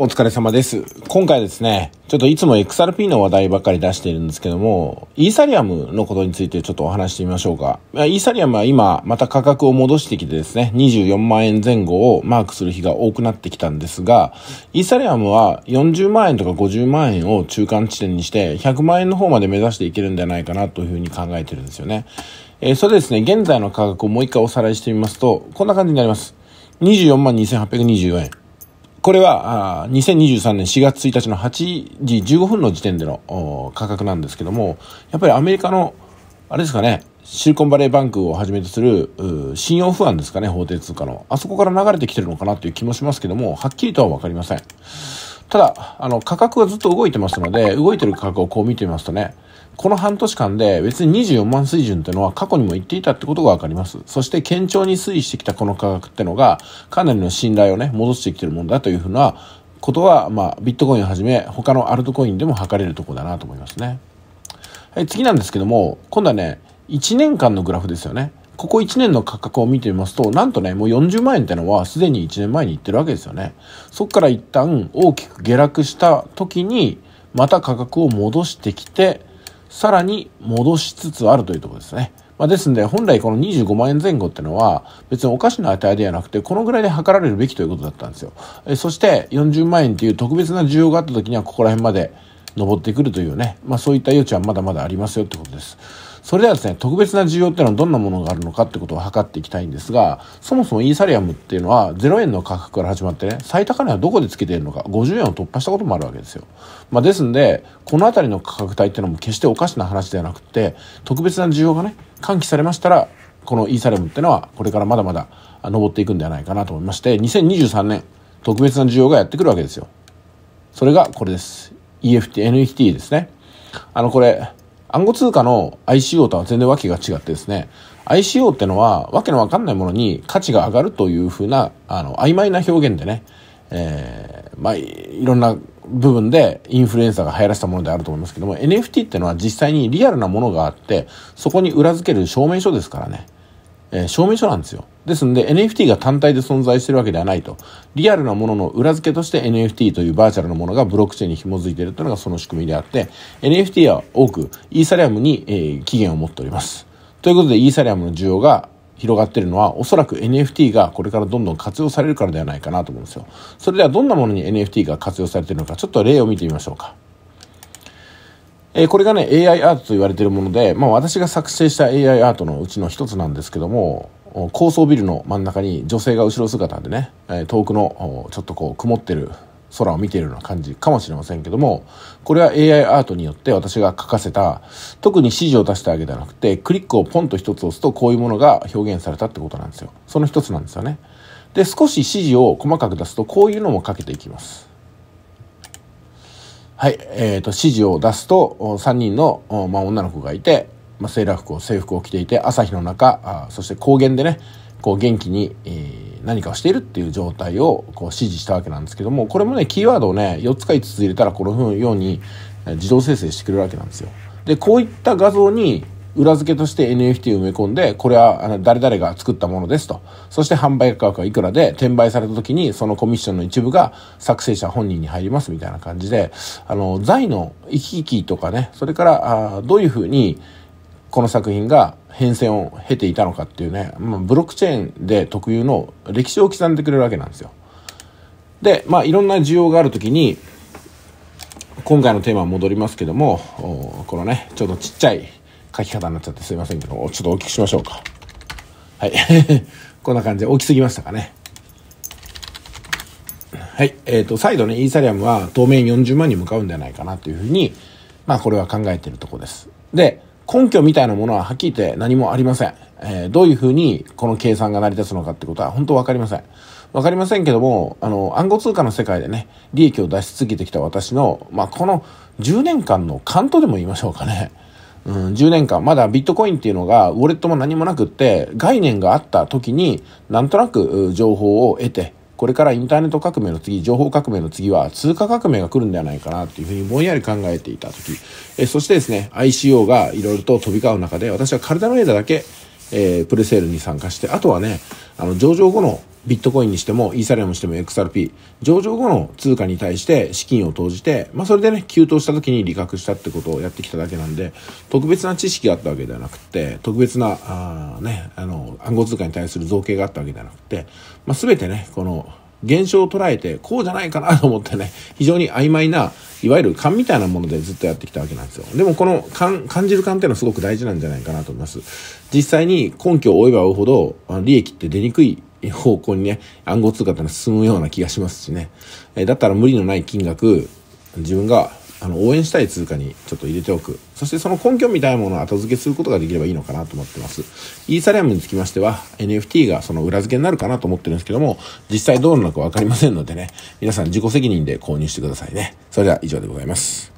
お疲れ様です。今回ですね、ちょっといつも XRP の話題ばっかり出しているんですけども、イーサリアムのことについてちょっとお話してみましょうか。イーサリアムは今、また価格を戻してきてですね、24万円前後をマークする日が多くなってきたんですが、イーサリアムは40万円とか50万円を中間地点にして、100万円の方まで目指していけるんじゃないかなというふうに考えてるんですよね。えー、それですね、現在の価格をもう一回おさらいしてみますと、こんな感じになります。24万2824円。これはあ2023年4月1日の8時15分の時点での価格なんですけども、やっぱりアメリカの、あれですかね、シリコンバレーバンクをはじめとする信用不安ですかね、法定通貨の。あそこから流れてきてるのかなという気もしますけども、はっきりとは分かりません。ただ、あの、価格はずっと動いてますので、動いてる価格をこう見てみますとね、この半年間で別に24万水準っていうのは過去にも言っていたってことがわかります。そして堅調に推移してきたこの価格っていうのがかなりの信頼をね、戻してきてるもんだというふうなことは、まあ、ビットコインをはじめ他のアルトコインでも測れるとこだなと思いますね。はい、次なんですけども、今度はね、1年間のグラフですよね。ここ1年の価格を見てみますと、なんとね、もう40万円ってのはすでに1年前に行ってるわけですよね。そこから一旦大きく下落した時に、また価格を戻してきて、さらに戻しつつあるというところですね。まあ、ですので本来この25万円前後ってのは別におかしな値ではなくてこのぐらいで測られるべきということだったんですよ。えそして40万円っていう特別な需要があった時にはここら辺まで上ってくるというね、まあ、そういった余地はまだまだありますよってことです。それではですね、特別な需要っていうのはどんなものがあるのかってことを測っていきたいんですが、そもそもイーサリアムっていうのは0円の価格から始まってね、最高値はどこでつけているのか、50円を突破したこともあるわけですよ。まあ、ですんで、この辺りの価格帯っていうのも決しておかしな話ではなくて、特別な需要がね、喚起されましたら、このイーサリアムっていうのはこれからまだまだ上っていくんではないかなと思いまして、2023年、特別な需要がやってくるわけですよ。それがこれです。EFT、NFT ですね。あの、これ、暗号通貨の ICO とは全然訳が違ってですね ICO ってのは訳のわかんないものに価値が上がるというふうなあの曖昧な表現でね、えー、まあいろんな部分でインフルエンサーが流行らせたものであると思いますけども NFT ってのは実際にリアルなものがあってそこに裏付ける証明書ですからねえー、証明書なんですよ。ですので NFT が単体で存在してるわけではないと。リアルなものの裏付けとして NFT というバーチャルなものがブロックチェーンに紐づいているというのがその仕組みであって、NFT は多くイーサリアムに、えー、期限を持っております。ということでイーサリアムの需要が広がってるのはおそらく NFT がこれからどんどん活用されるからではないかなと思うんですよ。それではどんなものに NFT が活用されているのかちょっと例を見てみましょうか。えー、これがね、AI アートと言われているもので、まあ私が作成した AI アートのうちの一つなんですけども、高層ビルの真ん中に女性が後ろ姿でね、え遠くのちょっとこう曇ってる空を見ているような感じかもしれませんけども、これは AI アートによって私が書かせた、特に指示を出したわけではなくて、クリックをポンと一つ押すとこういうものが表現されたってことなんですよ。その一つなんですよね。で、少し指示を細かく出すとこういうのも書けていきます。はい、えっ、ー、と、指示を出すと、3人の、まあ、女の子がいて、まあ、セーラー服を、制服を着ていて、朝日の中、あそして高原でね、こう元気に、えー、何かをしているっていう状態をこう指示したわけなんですけども、これもね、キーワードをね、4つか5つ入れたらこのように自動生成してくれるわけなんですよ。で、こういった画像に、裏付けとして NFT を埋め込んで、これはあの誰々が作ったものですと。そして販売価格はいくらで、転売された時にそのコミッションの一部が作成者本人に入りますみたいな感じで、あの、財の行き来とかね、それからあどういうふうにこの作品が変遷を経ていたのかっていうね、まあ、ブロックチェーンで特有の歴史を刻んでくれるわけなんですよ。で、まあいろんな需要がある時に、今回のテーマ戻りますけども、このね、ちょっとちっちゃい書き方になっちゃってすいませんけど、ちょっと大きくしましょうか。はい。こんな感じで大きすぎましたかね。はい。えっ、ー、と、再度ね、イーサリアムは当面40万に向かうんじゃないかなというふうに、まあこれは考えてるとこです。で、根拠みたいなものははっきり言って何もありません。えー、どういうふうにこの計算が成り立つのかってことは本当わかりません。わかりませんけども、あの、暗号通貨の世界でね、利益を出し続けてきた私の、まあ、この10年間の勘とでも言いましょうかね。うん、10年間、まだビットコインっていうのが、ウォレットも何もなくって、概念があった時に、なんとなく情報を得て、これからインターネット革命の次、情報革命の次は通貨革命が来るんではないかなっていうふうにぼんやり考えていた時、えそしてですね、ICO がいろいろと飛び交う中で、私はカルダのエダだけ、えー、プレセールに参加して、あとはね、あの、上場後のビットコインにしても、イーサリアムにしても XRP、上場後の通貨に対して資金を投じて、まあ、それでね、急騰した時に利確したってことをやってきただけなんで、特別な知識があったわけではなくて、特別な、あね、あの、暗号通貨に対する造形があったわけではなくて、まあ、全てね、この、現象を捉えて、こうじゃないかなと思ってね、非常に曖昧な、いわゆる勘みたいなものでずっとやってきたわけなんですよ。でもこの勘、感じる勘っていうのはすごく大事なんじゃないかなと思います。実際に根拠を追えば追うほど、利益って出にくい方向にね、暗号通貨ってのは進むような気がしますしね。えだったら無理のない金額、自分があの応援したい通貨にちょっと入れておく。そしてその根拠みたいなものを後付けすることができればいいのかなと思ってます。イーサリアムにつきましては NFT がその裏付けになるかなと思ってるんですけども、実際どうなのかわかりませんのでね、皆さん自己責任で購入してくださいね。それでは以上でございます。